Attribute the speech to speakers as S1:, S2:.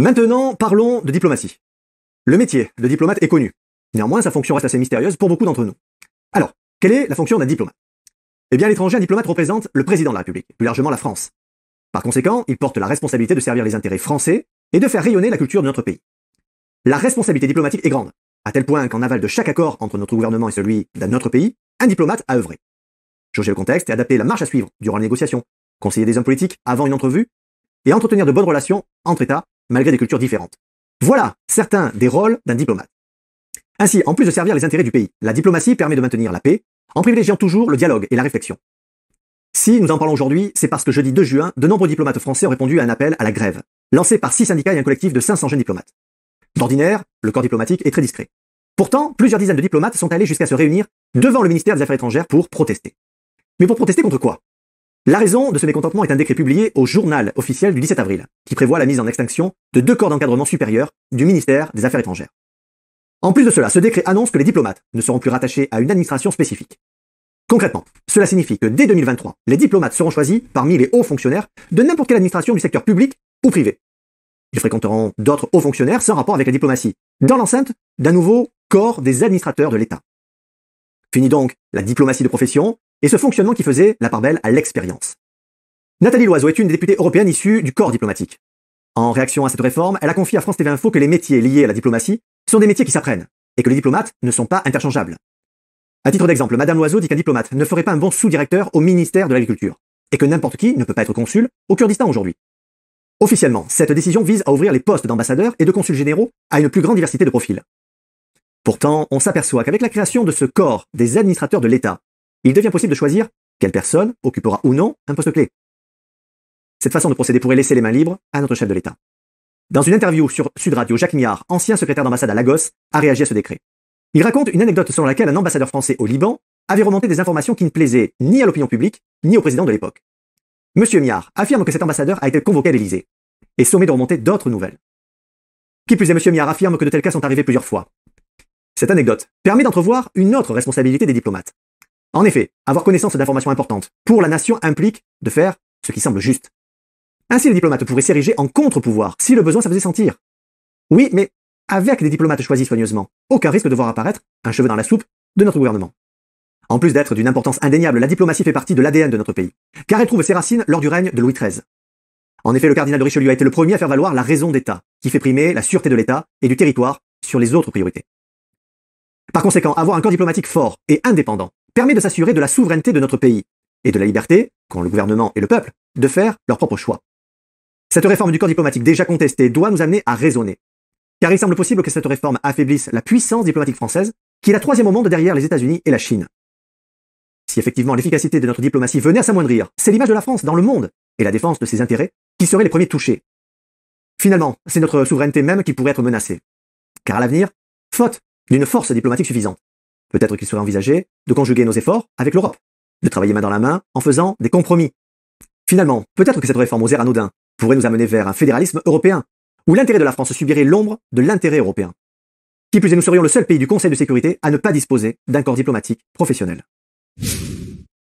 S1: Maintenant, parlons de diplomatie. Le métier de diplomate est connu. Néanmoins, sa fonction reste assez mystérieuse pour beaucoup d'entre nous. Alors, quelle est la fonction d'un diplomate Eh bien, l'étranger, un diplomate représente le président de la République, plus largement la France. Par conséquent, il porte la responsabilité de servir les intérêts français et de faire rayonner la culture de notre pays. La responsabilité diplomatique est grande, à tel point qu'en aval de chaque accord entre notre gouvernement et celui d'un autre pays, un diplomate a œuvré. Jauger le contexte et adapter la marche à suivre durant les négociations, conseiller des hommes politiques avant une entrevue, et entretenir de bonnes relations entre États malgré des cultures différentes. Voilà certains des rôles d'un diplomate. Ainsi, en plus de servir les intérêts du pays, la diplomatie permet de maintenir la paix, en privilégiant toujours le dialogue et la réflexion. Si nous en parlons aujourd'hui, c'est parce que jeudi 2 juin, de nombreux diplomates français ont répondu à un appel à la grève, lancé par six syndicats et un collectif de 500 jeunes diplomates. D'ordinaire, le corps diplomatique est très discret. Pourtant, plusieurs dizaines de diplomates sont allés jusqu'à se réunir devant le ministère des Affaires étrangères pour protester. Mais pour protester contre quoi la raison de ce mécontentement est un décret publié au journal officiel du 17 avril, qui prévoit la mise en extinction de deux corps d'encadrement supérieur du ministère des Affaires étrangères. En plus de cela, ce décret annonce que les diplomates ne seront plus rattachés à une administration spécifique. Concrètement, cela signifie que dès 2023, les diplomates seront choisis parmi les hauts fonctionnaires de n'importe quelle administration du secteur public ou privé. Ils fréquenteront d'autres hauts fonctionnaires sans rapport avec la diplomatie, dans l'enceinte d'un nouveau corps des administrateurs de l'État. Fini donc la diplomatie de profession, et ce fonctionnement qui faisait la part belle à l'expérience. Nathalie Loiseau est une députée européenne issue du corps diplomatique. En réaction à cette réforme, elle a confié à France TV Info que les métiers liés à la diplomatie sont des métiers qui s'apprennent, et que les diplomates ne sont pas interchangeables. À titre d'exemple, Madame Loiseau dit qu'un diplomate ne ferait pas un bon sous-directeur au ministère de l'Agriculture, et que n'importe qui ne peut pas être consul au Kurdistan aujourd'hui. Officiellement, cette décision vise à ouvrir les postes d'ambassadeurs et de consuls généraux à une plus grande diversité de profils. Pourtant, on s'aperçoit qu'avec la création de ce corps des administrateurs de l'État, il devient possible de choisir quelle personne occupera ou non un poste clé. Cette façon de procéder pourrait laisser les mains libres à notre chef de l'État. Dans une interview sur Sud Radio, Jacques Miard, ancien secrétaire d'ambassade à Lagos, a réagi à ce décret. Il raconte une anecdote selon laquelle un ambassadeur français au Liban avait remonté des informations qui ne plaisaient ni à l'opinion publique, ni au président de l'époque. Monsieur Miard affirme que cet ambassadeur a été convoqué à l'Élysée et sommé de remonter d'autres nouvelles. Qui plus est, Monsieur Miard affirme que de tels cas sont arrivés plusieurs fois. Cette anecdote permet d'entrevoir une autre responsabilité des diplomates, en effet, avoir connaissance d'informations importantes pour la nation implique de faire ce qui semble juste. Ainsi, les diplomates pourraient s'ériger en contre-pouvoir si le besoin ça faisait sentir. Oui, mais avec des diplomates choisis soigneusement, aucun risque de voir apparaître un cheveu dans la soupe de notre gouvernement. En plus d'être d'une importance indéniable, la diplomatie fait partie de l'ADN de notre pays, car elle trouve ses racines lors du règne de Louis XIII. En effet, le cardinal de Richelieu a été le premier à faire valoir la raison d'État, qui fait primer la sûreté de l'État et du territoire sur les autres priorités. Par conséquent, avoir un corps diplomatique fort et indépendant permet de s'assurer de la souveraineté de notre pays et de la liberté, quand le gouvernement et le peuple, de faire leur propre choix. Cette réforme du corps diplomatique déjà contestée doit nous amener à raisonner. Car il semble possible que cette réforme affaiblisse la puissance diplomatique française, qui est la troisième au monde derrière les États-Unis et la Chine. Si effectivement l'efficacité de notre diplomatie venait à s'amoindrir, c'est l'image de la France dans le monde et la défense de ses intérêts qui seraient les premiers touchés. Finalement, c'est notre souveraineté même qui pourrait être menacée. Car à l'avenir, faute d'une force diplomatique suffisante, Peut-être qu'il serait envisagé de conjuguer nos efforts avec l'Europe, de travailler main dans la main en faisant des compromis. Finalement, peut-être que cette réforme aux airs anodins pourrait nous amener vers un fédéralisme européen, où l'intérêt de la France subirait l'ombre de l'intérêt européen. Qui plus est, nous serions le seul pays du Conseil de sécurité à ne pas disposer d'un corps diplomatique professionnel.